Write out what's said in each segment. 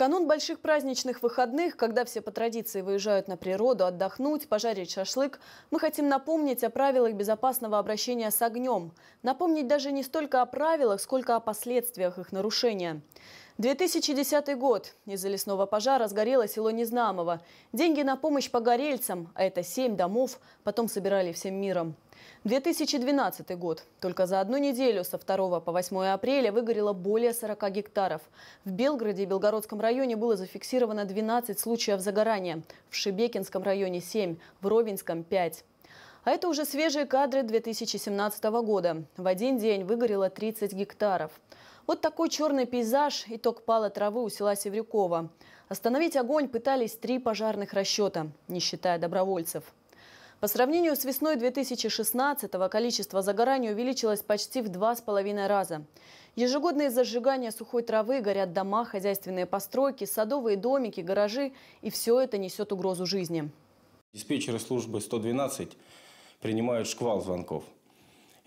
канун больших праздничных выходных, когда все по традиции выезжают на природу отдохнуть, пожарить шашлык, мы хотим напомнить о правилах безопасного обращения с огнем. Напомнить даже не столько о правилах, сколько о последствиях их нарушения. 2010 год. Из-за лесного пожара сгорело село Незнамово. Деньги на помощь погорельцам, а это семь домов, потом собирали всем миром. 2012 год. Только за одну неделю со 2 по 8 апреля выгорело более 40 гектаров. В Белгороде и Белгородском районе было зафиксировано 12 случаев загорания. В Шебекинском районе 7, в Ровенском 5. А это уже свежие кадры 2017 года. В один день выгорело 30 гектаров. Вот такой черный пейзаж – итог пала травы у села Севрюкова. Остановить огонь пытались три пожарных расчета, не считая добровольцев. По сравнению с весной 2016-го количество загораний увеличилось почти в два с половиной раза. Ежегодные зажигания сухой травы горят дома, хозяйственные постройки, садовые домики, гаражи. И все это несет угрозу жизни. Диспетчеры службы 112 принимают шквал звонков –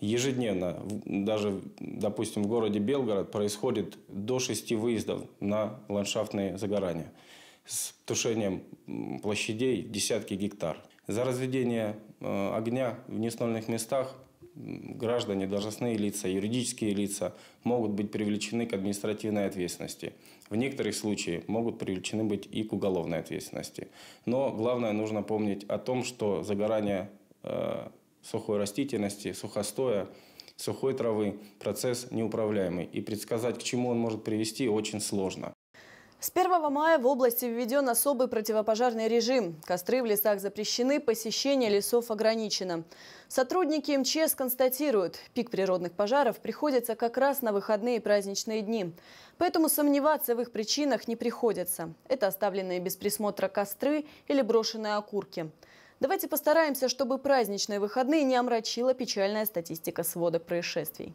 ежедневно, даже, допустим, в городе Белгород происходит до шести выездов на ландшафтные загорания с тушением площадей десятки гектар. За разведение э, огня в неснольных местах граждане, должностные лица, юридические лица могут быть привлечены к административной ответственности. В некоторых случаях могут привлечены быть и к уголовной ответственности. Но главное нужно помнить о том, что загорание э, сухой растительности, сухостоя, сухой травы – процесс неуправляемый, и предсказать, к чему он может привести, очень сложно. С 1 мая в области введен особый противопожарный режим. Костры в лесах запрещены, посещение лесов ограничено. Сотрудники МЧС констатируют, пик природных пожаров приходится как раз на выходные и праздничные дни. Поэтому сомневаться в их причинах не приходится. Это оставленные без присмотра костры или брошенные окурки. Давайте постараемся, чтобы праздничные выходные не омрачила печальная статистика свода происшествий.